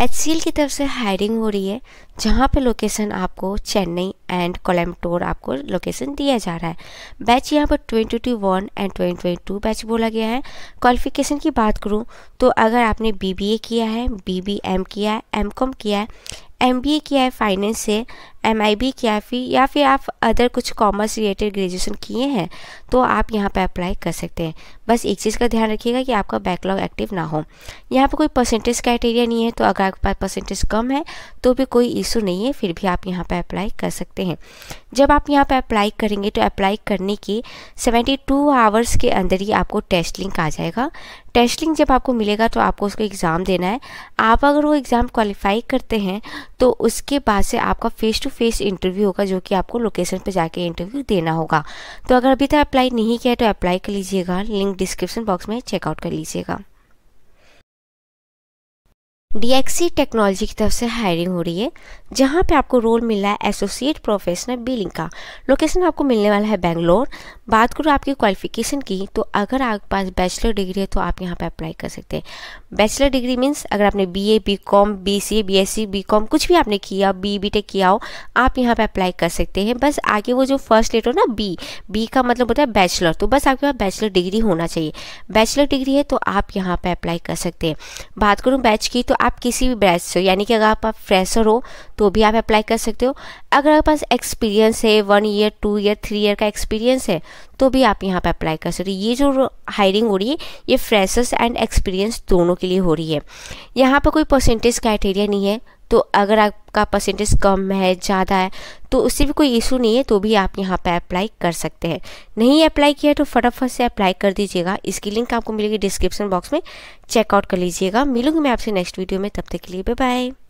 H की तरफ से हायरिंग हो रही है जहाँ पे लोकेशन आपको चेन्नई एंड कोलम्बटोर आपको लोकेशन दिया जा रहा है बैच यहाँ पर twenty two one and twenty twenty two batch बोला गया है क्वालिफिकेशन की बात करूँ तो अगर आपने बी किया है बी किया है एम किया है एम किया है फाइनेंस से एम आई बी फिर या फिर आप अदर कुछ कॉमर्स रिलेटेड ग्रेजुएशन किए हैं तो आप यहाँ पर अप्लाई कर सकते हैं बस एक चीज़ का ध्यान रखिएगा कि आपका बैकलॉग एक्टिव ना हो यहाँ पर कोई परसेंटेज क्राइटेरिया नहीं है तो अगर आपके पास परसेंटेज कम है तो भी कोई इशू नहीं है फिर भी आप यहाँ पर अप्लाई कर सकते हैं जब आप यहाँ पर अप्लाई करेंगे तो अप्लाई करने के टू आवर्स के अंदर ही आपको टेस्ट लिंक आ जाएगा टेस्ट लिंक जब आपको मिलेगा तो आपको उसको एग्ज़ाम देना है आप अगर वो एग्ज़ाम क्वालिफाई करते हैं तो उसके बाद से आपका face to to face interview होगा जो कि आपको लोकेशन पे जाके इंटरव्यू देना होगा तो अगर अभी तक अप्लाई नहीं किया है तो अप्लाई कर लीजिएगा लिंक डिस्क्रिप्शन बॉक्स में चेकआउट कर लीजिएगा डीएक्सी टेक्नोलॉजी की तरफ से हायरिंग हो रही है जहाँ पे आपको रोल मिला है एसोसिएट प्रोफेशनल बिलिंग का लोकेशन आपको मिलने वाला है बैंगलोर बात करूँ आपकी क्वालिफिकेशन की तो अगर आपके पास बैचलर डिग्री है तो आप यहाँ पे अप्लाई कर सकते हैं बैचलर डिग्री मीन्स अगर आपने B A B com B C A B S C B com कुछ भी आपने किया बी बी टेक किया हो आप यहाँ पे अप्लाई कर सकते हैं बस आगे वो जो फर्स्ट लेटर हो ना बी बी का मतलब होता है बैचलर तो बस आपके पास बैचलर डिग्री होना चाहिए बैचलर डिग्री है तो आप यहाँ पर अप्लाई कर सकते हैं बात करूँ बैच की तो आप किसी भी बैच से यानी कि अगर आप फ्रेशर हो तो भी आप अप्लाई कर सकते हो अगर आपके पास एक्सपीरियंस है one year two year three year का एक्सपीरियंस है तो भी आप यहाँ पे अप्लाई कर सकते हो ये जो हायरिंग हो रही है ये फ्रेशर्स एंड एक्सपीरियंस दोनों के लिए हो रही है यहाँ पर कोई परसेंटेज क्राइटेरिया नहीं है तो अगर आपका परसेंटेज कम है ज़्यादा है तो उससे भी कोई इशू नहीं है तो भी आप यहाँ पर अप्लाई कर सकते हैं नहीं अप्लाई किया है तो फटाफट से अप्लाई कर दीजिएगा इसकी लिंक आपको मिलेगी डिस्क्रिप्शन बॉक्स में चेकआउट कर लीजिएगा मिलूंगी मैं आपसे नेक्स्ट वीडियो में तब तक के लिए बाय बाय